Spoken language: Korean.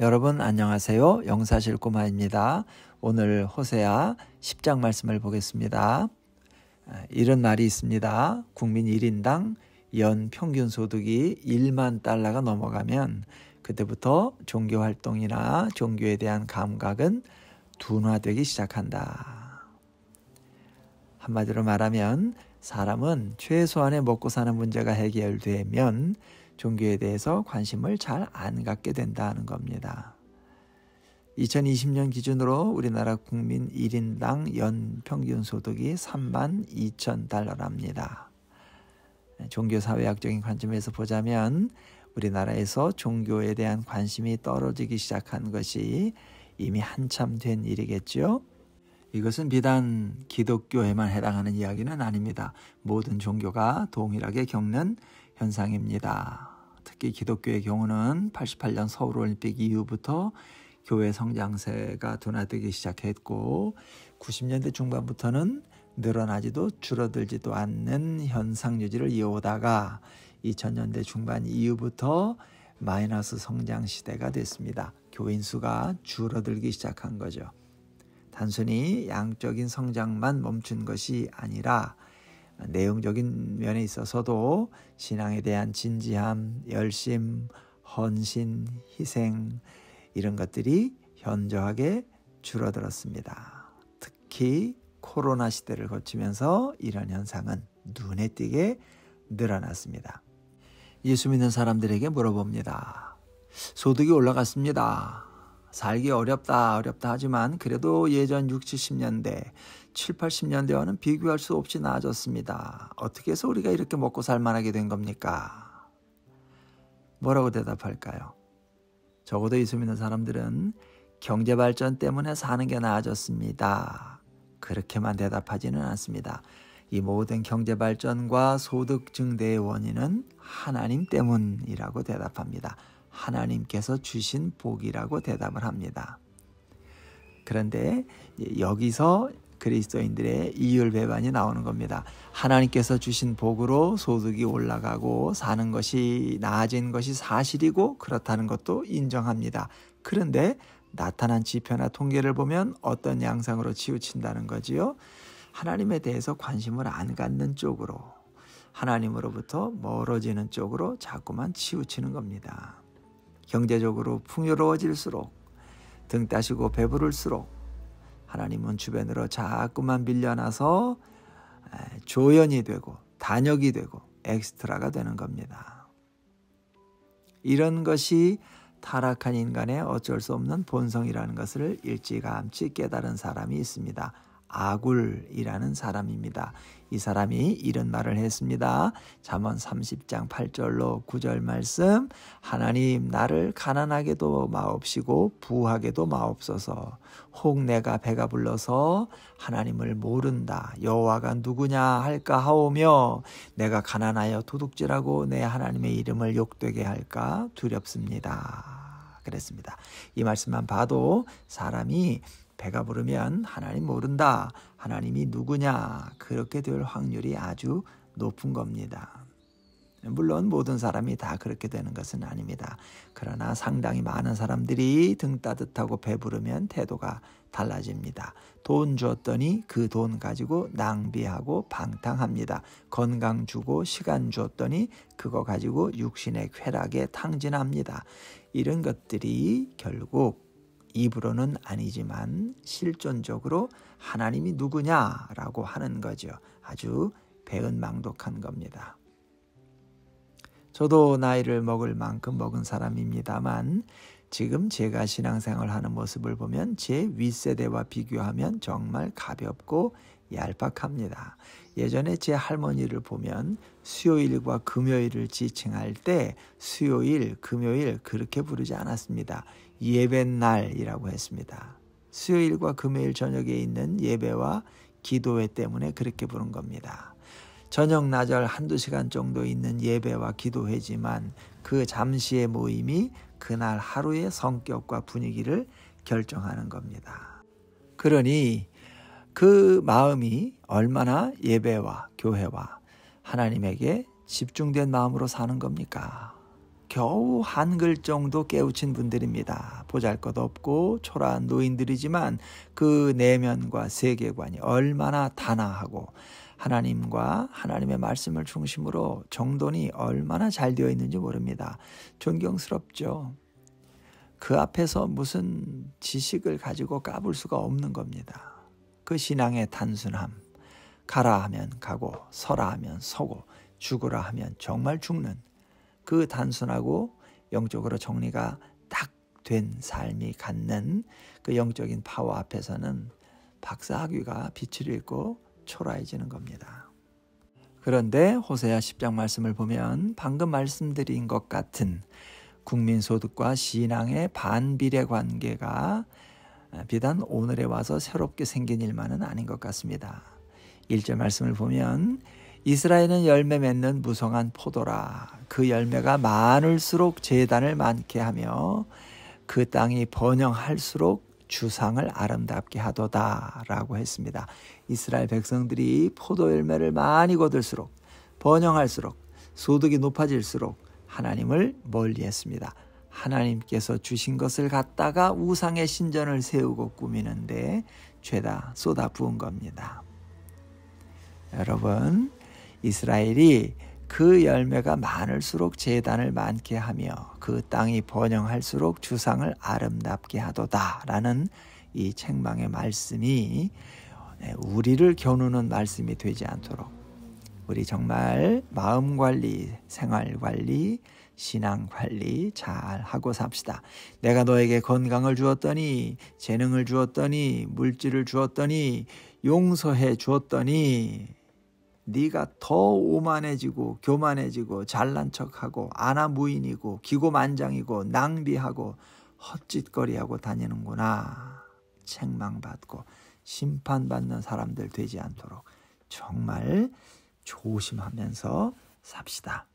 여러분 안녕하세요. 영사실 꼬마입니다. 오늘 호세아 10장 말씀을 보겠습니다. 아, 이런 말이 있습니다. 국민 1인당 연 평균 소득이 1만 달러가 넘어가면 그때부터 종교 활동이나 종교에 대한 감각은 둔화되기 시작한다. 한마디로 말하면 사람은 최소한의 먹고 사는 문제가 해결되면 종교에 대해서 관심을 잘 안 갖게 된다는 겁니다. 2020년 기준으로 우리나라 국민 1인당 연 평균 소득이 3만 2천 달러랍니다. 종교사회학적인 관점에서 보자면 우리나라에서 종교에 대한 관심이 떨어지기 시작한 것이 이미 한참 된 일이겠지요. 이것은 비단 기독교에만 해당하는 이야기는 아닙니다. 모든 종교가 동일하게 겪는 현상입니다. 특히 기독교의 경우는 88년 서울올림픽 이후부터 교회 성장세가 둔화되기 시작했고 90년대 중반부터는 늘어나지도 줄어들지도 않는 현상 유지를 이어오다가 2000년대 중반 이후부터 마이너스 성장 시대가 됐습니다. 교인 수가 줄어들기 시작한 거죠. 단순히 양적인 성장만 멈춘 것이 아니라 내용적인 면에 있어서도 신앙에 대한 진지함, 열심, 헌신, 희생 이런 것들이 현저하게 줄어들었습니다. 특히 코로나 시대를 거치면서 이런 현상은 눈에 띄게 늘어났습니다. 예수 믿는 사람들에게 물어봅니다. 소득이 올라갔습니다. 살기 어렵다, 어렵다 하지만 그래도 예전 60, 70년대, 7, 80년대와는 비교할 수 없이 나아졌습니다. 어떻게 해서 우리가 이렇게 먹고 살 만하게 된 겁니까? 뭐라고 대답할까요? 적어도 이수 믿는 사람들은 경제 발전 때문에 사는 게 나아졌습니다. 그렇게만 대답하지는 않습니다. 이 모든 경제 발전과 소득 증대의 원인은 하나님 때문이라고 대답합니다. 하나님께서 주신 복이라고 대답을 합니다. 그런데 여기서 그리스도인들의 이율배반이 나오는 겁니다. 하나님께서 주신 복으로 소득이 올라가고 사는 것이 나아진 것이 사실이고 그렇다는 것도 인정합니다. 그런데 나타난 지표나 통계를 보면 어떤 양상으로 치우친다는 거지요. 하나님에 대해서 관심을 안 갖는 쪽으로 하나님으로부터 멀어지는 쪽으로 자꾸만 치우치는 겁니다. 경제적으로 풍요로워질수록 등 따시고 배부를수록 하나님은 주변으로 자꾸만 빌려나서 조연이 되고 단역이 되고 엑스트라가 되는 겁니다. 이런 것이 타락한 인간의 어쩔 수 없는 본성이라는 것을 일찌감치 깨달은 사람이 있습니다. 아굴이라는 사람입니다. 이 사람이 이런 말을 했습니다. 잠언 30장 8절로 9절 말씀 하나님 나를 가난하게도 마옵시고 부하게도 마옵소서. 혹 내가 배가 불러서 하나님을 모른다 여호와가 누구냐 할까 하오며 내가 가난하여 도둑질하고 내 하나님의 이름을 욕되게 할까 두렵습니다. 그랬습니다. 이 말씀만 봐도 사람이 배가 부르면 하나님 모른다. 하나님이 누구냐. 그렇게 될 확률이 아주 높은 겁니다. 물론 모든 사람이 다 그렇게 되는 것은 아닙니다. 그러나 상당히 많은 사람들이 등 따뜻하고 배부르면 태도가 달라집니다. 돈 주었더니 그 돈 가지고 낭비하고 방탕합니다. 건강 주고 시간 주었더니 그거 가지고 육신의 쾌락에 탕진합니다. 이런 것들이 결국 입으로는 아니지만 실존적으로 하나님이 누구냐라고 하는 거죠. 아주 배은망독한 겁니다. 저도 나이를 먹을 만큼 먹은 사람입니다만 지금 제가 신앙생활 하는 모습을 보면 제 윗세대와 비교하면 정말 가볍고 얄팍합니다. 예전에 제 할머니를 보면 수요일과 금요일을 지칭할 때 수요일, 금요일 그렇게 부르지 않았습니다. 예배날이라고 했습니다. 수요일과 금요일 저녁에 있는 예배와 기도회 때문에 그렇게 부른 겁니다. 저녁 나절 한두 시간 정도 있는 예배와 기도회지만 그 잠시의 모임이 그날 하루의 성격과 분위기를 결정하는 겁니다. 그러니 그 마음이 얼마나 예배와 교회와 하나님에게 집중된 마음으로 사는 겁니까? 겨우 한 글 정도 깨우친 분들입니다. 보잘 것 없고 초라한 노인들이지만 그 내면과 세계관이 얼마나 단아하고 하나님과 하나님의 말씀을 중심으로 정돈이 얼마나 잘 되어 있는지 모릅니다. 존경스럽죠. 그 앞에서 무슨 지식을 가지고 까불 수가 없는 겁니다. 그 신앙의 단순함. 가라 하면 가고, 서라 하면 서고, 죽으라 하면 정말 죽는 그 단순하고 영적으로 정리가 딱 된 삶이 갖는 그 영적인 파워 앞에서는 박사학위가 빛을 잃고 초라해지는 겁니다. 그런데 호세아 10장 말씀을 보면 방금 말씀드린 것 같은 국민소득과 신앙의 반비례 관계가 비단 오늘에 와서 새롭게 생긴 일만은 아닌 것 같습니다. 1절 말씀을 보면 이스라엘은 열매 맺는 무성한 포도라 그 열매가 많을수록 재단을 많게 하며 그 땅이 번영할수록 주상을 아름답게 하도다라고 했습니다. 이스라엘 백성들이 포도 열매를 많이 거둘수록 번영할수록 소득이 높아질수록 하나님을 멀리했습니다. 하나님께서 주신 것을 갖다가 우상의 신전을 세우고 꾸미는데 죄다 쏟아 부은 겁니다. 여러분 이스라엘이 그 열매가 많을수록 재단을 많게 하며 그 땅이 번영할수록 주상을 아름답게 하도다라는 이 책망의 말씀이 예, 우리를 겨누는 말씀이 되지 않도록 우리 정말 마음 관리, 생활 관리, 신앙 관리 잘 하고 삽시다. 내가 너에게 건강을 주었더니, 재능을 주었더니, 물질을 주었더니, 용서해 주었더니, 네가 더 오만해지고 교만해지고 잘난 척하고 아나무인이고 기고만장이고 낭비하고 헛짓거리하고 다니는구나. 책망받고 심판받는 사람들 되지 않도록 정말 조심하면서 삽시다.